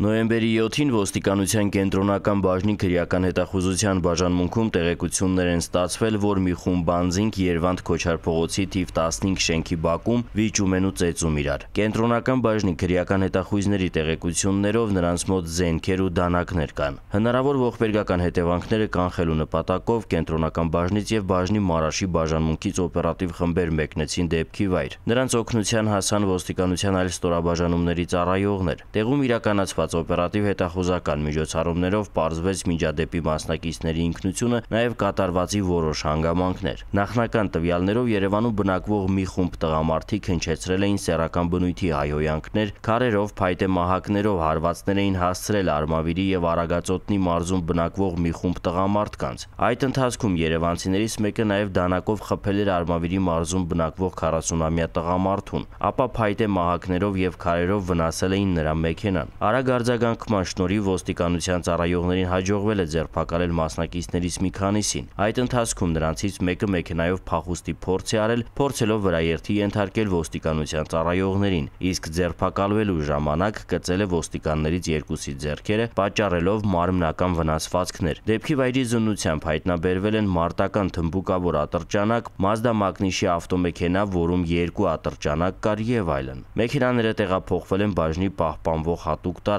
Նոյեմբերի 7-ին ոստիկանության կենտրոնական բաժնի քրեական հետախուզության բաժանմունքում տեղեկություններ են ստացվել, որ մի խումբ բանզինք Երևանդ Քոչար փողոցի թիվ 15 շենքի բակում վիճում են ու ծեծում իրար։ Կենտրոնական բաժնի քրեական հետախույզների տեղեկություններով նրանց մոտ զենքեր ու դանակներ կան։ Հնարավոր ողբերգական հետևանքները կանխելու նպատակով կենտրոնական բաժնից եւ բաժնի Մարաշի բաժանմունքից օպերատիվ խմբեր մեկնեցին դեպքի վայր։ Նրանց օգնության հասան ոստիկանության այլ ստորաբաժանումների ծառայողներ։ Տեղում իրականացված կազմված օպերատիվ հետախուզական միջոցառումներով պարզվեց միջադեպի մասնակիցների ինքնությունը, նաև կատարվածի որոշ հանգամանքներ։ Նախնական տվյալներով Երևանում բնակվող մի խումբ տղամարդիկ հնչեցրել էին սեռական բնույթի հայհոյանքներ, քարերով, փայտե մահակներով հարվածներ էին հասցրել Արմավիրի եւ Արագածոտնի մարզում բնակվող մի խումբ տղամարդկանց։ Այդ ընթացքում Երևանցիներից մեկը նաև դանակով խփել էր Արմավիրի մարզում բնակվող 40-ամյա տղամարդուն, ապա փայտե մահակներով եւ քարերով վնասել էին նրա մեքենան։ Արագ արձագանքման շնորհիվ ոստիկանության ծառայողներին հաջողվել է ձերբակալել մասնակիցներից մի քանիսին։ Այդ ընթացքում նրանցից մեկը մեքենայով փախուստի փորձ է արել, փորձելով վրաերթի ենթարկել ոստիկանության ծառայողներին, իսկ ձերբակալվելու ժամանակ կծել է ոստիկաններից երկուսի ձեռքերը, պատճառելով մարմնական վնասվածքներ։ Դեպքի վայրի զննությամբ հայտնաբերվել են մարտական թմբուկավոր ատրճանակ, Mazda Magnishi ավտոմեքենա, որում երկու ատրճանակ կար եւ այլն։ Մեքենաները տեղափոխվել են բաժնի պահպանվող հատուկ տարածք